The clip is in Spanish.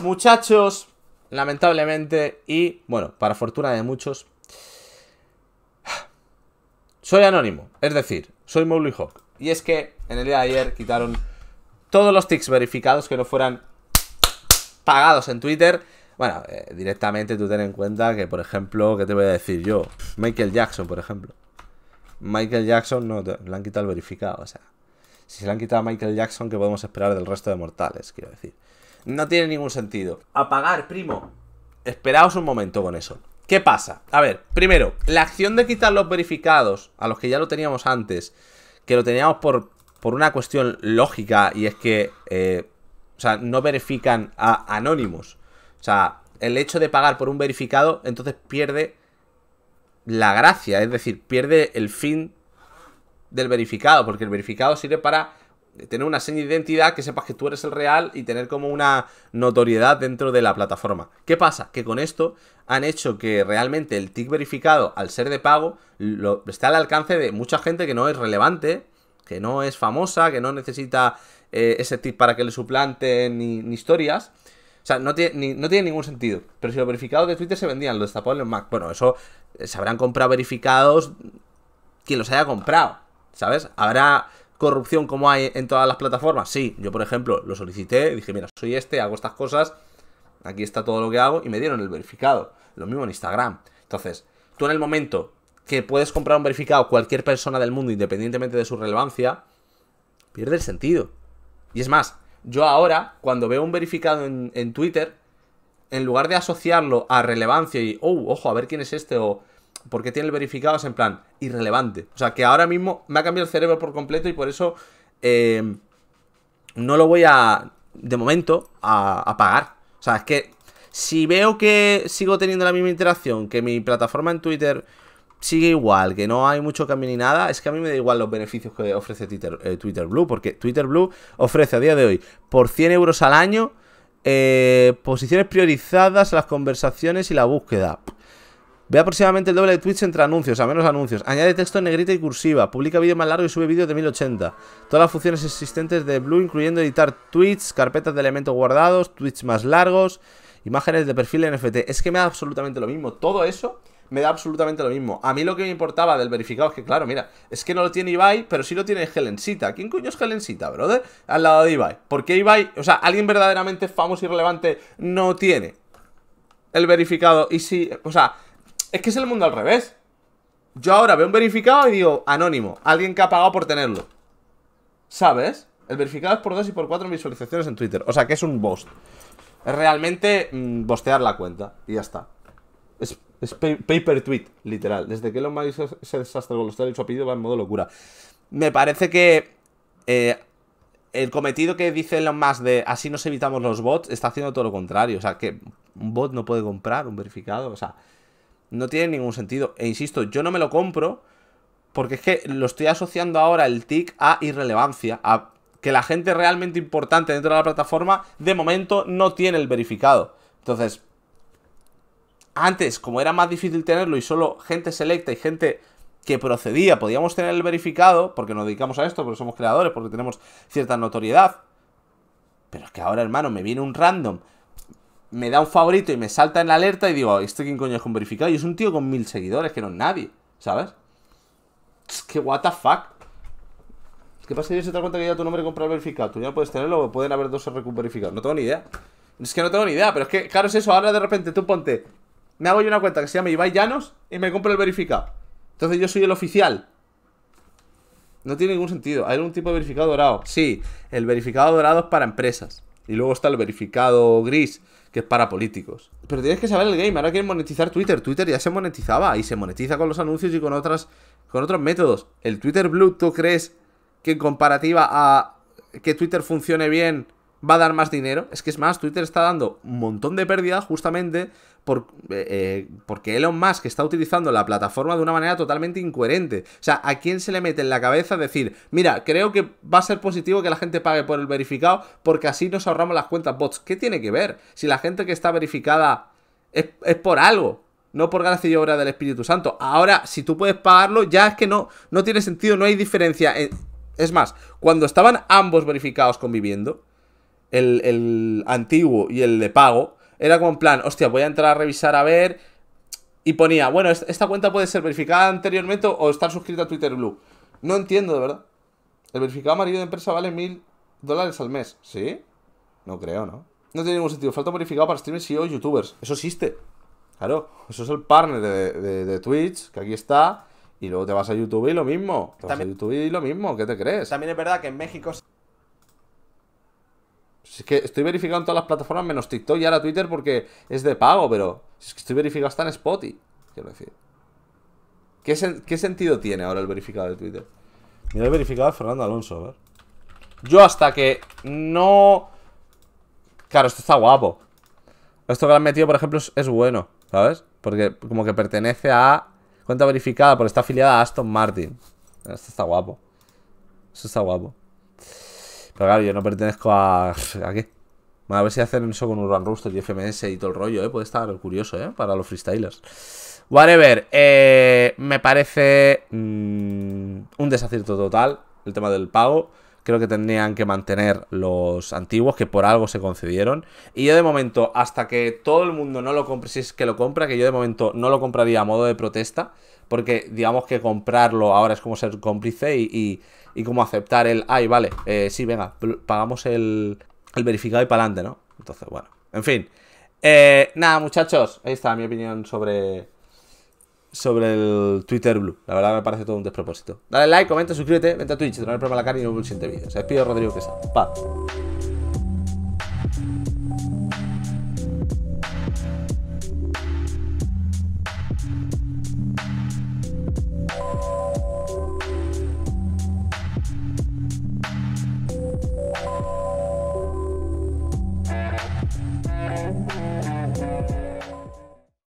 Muchachos, lamentablemente, y bueno, para fortuna de muchos, soy anónimo. Es decir, soy molly Hawk. Y es que en el día de ayer quitaron todos los tics verificados que no fueran pagados en Twitter. Bueno, eh, directamente tú ten en cuenta que, por ejemplo, ¿qué te voy a decir yo? Michael Jackson, por ejemplo. Michael Jackson no le han quitado el verificado, o sea. Si se le han quitado a Michael Jackson, ¿qué podemos esperar del resto de mortales? Quiero decir. No tiene ningún sentido. Apagar, primo. Esperaos un momento con eso. ¿Qué pasa? A ver, primero, la acción de quitar los verificados, a los que ya lo teníamos antes, que lo teníamos por, por una cuestión lógica, y es que, eh, o sea, no verifican a anónimos. O sea, el hecho de pagar por un verificado, entonces pierde la gracia, es decir, pierde el fin del verificado, porque el verificado sirve para tener una seña de identidad, que sepas que tú eres el real y tener como una notoriedad dentro de la plataforma. ¿Qué pasa? Que con esto han hecho que realmente el tick verificado, al ser de pago, lo, está al alcance de mucha gente que no es relevante, que no es famosa, que no necesita eh, ese tick para que le suplanten ni, historias. O sea, no tiene, no tiene ningún sentido. Pero si los verificados de Twitter se vendían, los destapados en Mac, bueno, eso eh, se habrán comprado verificados quien los haya comprado, ¿sabes? Habrá corrupción como hay en todas las plataformas? Sí, yo por ejemplo lo solicité, dije, mira, soy este, hago estas cosas, aquí está todo lo que hago y me dieron el verificado. Lo mismo en Instagram. Entonces, tú en el momento que puedes comprar un verificado cualquier persona del mundo independientemente de su relevancia, pierde el sentido. Y es más, yo ahora, cuando veo un verificado en, en Twitter, en lugar de asociarlo a relevancia y, oh, ojo, a ver quién es este o porque tiene el verificado es en plan irrelevante. O sea, que ahora mismo me ha cambiado el cerebro por completo y por eso eh, no lo voy a, de momento, a, pagar. O sea, es que si veo que sigo teniendo la misma interacción, que mi plataforma en Twitter sigue igual, que no hay mucho camino ni nada, es que a mí me da igual los beneficios que ofrece Twitter, eh, Twitter Blue, porque Twitter Blue ofrece a día de hoy por 100 euros al año eh, posiciones priorizadas, las conversaciones y la búsqueda. Ve aproximadamente el doble de tweets entre anuncios, a menos anuncios. Añade texto en negrita y cursiva. Publica vídeo más largo y sube vídeos de 1080. Todas las funciones existentes de Blue, incluyendo editar tweets, carpetas de elementos guardados, tweets más largos, imágenes de perfil NFT. Es que me da absolutamente lo mismo. Todo eso me da absolutamente lo mismo. A mí lo que me importaba del verificado es que, claro, mira, es que no lo tiene Ibai, pero sí lo tiene Helencita. ¿Quién coño es Helencita, brother? Al lado de Ibai. Porque qué Ibai, o sea, alguien verdaderamente famoso y relevante no tiene el verificado? Y si, o sea, es que es el mundo al revés. Yo ahora veo un verificado y digo, anónimo, alguien que ha pagado por tenerlo. ¿Sabes? El verificado es por 2 y por 4 visualizaciones en Twitter. O sea que es un bost. Es realmente mm, bostear la cuenta. Y ya está. Es, pay, per tweet, literal. Desde que Elon Musk se desastre con los y su apellido va en modo locura. Me parece que eh, el cometido que dice Elon más de así nos evitamos los bots está haciendo todo lo contrario. O sea que un bot no puede comprar un verificado. O sea, no tiene ningún sentido. E insisto, yo no me lo compro porque es que lo estoy asociando ahora el tic a irrelevancia, a que la gente realmente importante dentro de la plataforma de momento no tiene el verificado. Entonces, antes, como era más difícil tenerlo y solo gente selecta y gente que procedía, podíamos tener el verificado, porque nos dedicamos a esto, porque somos creadores, porque tenemos cierta notoriedad. Pero es que ahora, hermano, me viene un random me da un favorito y me salta en la alerta y digo, ¿este quién coño es con verificado? Y es un tío con mil seguidores, que no es nadie, ¿sabes? Es que what the fuck. ¿Qué pasa si se te da cuenta que ya tu nombre compra el verificado? Tú ya puedes tenerlo o pueden haber dos RQ verificados. No tengo ni idea. Es que no tengo ni idea, pero es que, claro, es eso. Ahora de repente tú ponte, me hago yo una cuenta que se llama Ibai Llanos y me compro el verificado. Entonces yo soy el oficial. No tiene ningún sentido. Hay algún tipo de verificado dorado. Sí, el verificado dorado es para empresas. Y luego está el verificado gris, que es para políticos. Pero tienes que saber el game. Ahora quieren monetizar Twitter. Twitter ya se monetizaba y se monetiza con los anuncios y con, otras, con otros métodos. ¿El Twitter Blue tú crees que en comparativa a que Twitter funcione bien va a dar más dinero? Es que es más, Twitter está dando un montón de pérdidas justamente por, eh, eh, porque Elon Musk está utilizando la plataforma de una manera totalmente incoherente. O sea, ¿a quién se le mete en la cabeza decir, mira, creo que va a ser positivo que la gente pague por el verificado porque así nos ahorramos las cuentas bots? ¿Qué tiene que ver? Si la gente que está verificada es, por algo. No por gracia y obra del Espíritu Santo. Ahora, si tú puedes pagarlo, ya es que no, no tiene sentido, no hay diferencia. es más, cuando estaban ambos verificados conviviendo, el, el, antiguo y el de pago, era como en plan, hostia, voy a entrar a revisar a ver. Y ponía, bueno, esta cuenta puede ser verificada anteriormente o estar suscrita a Twitter Blue. No entiendo, de verdad. El verificado amarillo de empresa vale mil dólares al mes. ¿Sí? No creo, ¿no? No tiene ningún sentido. Falta verificado para streamers y youtubers. Eso existe. Claro, eso es el partner de, Twitch, que aquí está. Y luego te vas a YouTube y lo mismo. Te también, vas a YouTube y lo mismo. ¿Qué te crees? También es verdad que en México es que estoy verificando todas las plataformas menos TikTok y ahora Twitter porque es de pago, pero es que estoy verificado hasta en Spotify, quiero decir. ¿Qué, sentido tiene ahora el verificado de Twitter? Mira el verificado de Fernando Alonso, a ver. Yo hasta que no... Claro, esto está guapo. Esto que han metido, por ejemplo, es, bueno, ¿sabes? Porque como que pertenece a... Cuenta verificada, porque está afiliada a Aston Martin. Esto está guapo. Esto está guapo claro, yo no pertenezco a... ¿A qué? a ver si hacen eso con Urban Rooster y FMS y todo el rollo, ¿eh? Puede estar curioso, ¿eh? Para los freestylers. Whatever. Eh, me parece mm, un desacierto total el tema del pago creo que tendrían que mantener los antiguos, que por algo se concedieron. Y yo de momento, hasta que todo el mundo no lo compre, si es que lo compra, que yo de momento no lo compraría a modo de protesta, porque digamos que comprarlo ahora es como ser cómplice y, y, como aceptar el, ay, vale, eh, sí, venga, pagamos el, el verificado y para adelante, ¿no? Entonces, bueno, en fin. Eh, nada, muchachos, ahí está mi opinión sobre sobre el Twitter Blue. La verdad me parece todo un despropósito. Dale like, comenta, suscríbete, vente a Twitch, te no el problema la cara y no en el siguiente vídeo. Se despido Rodrigo Paz.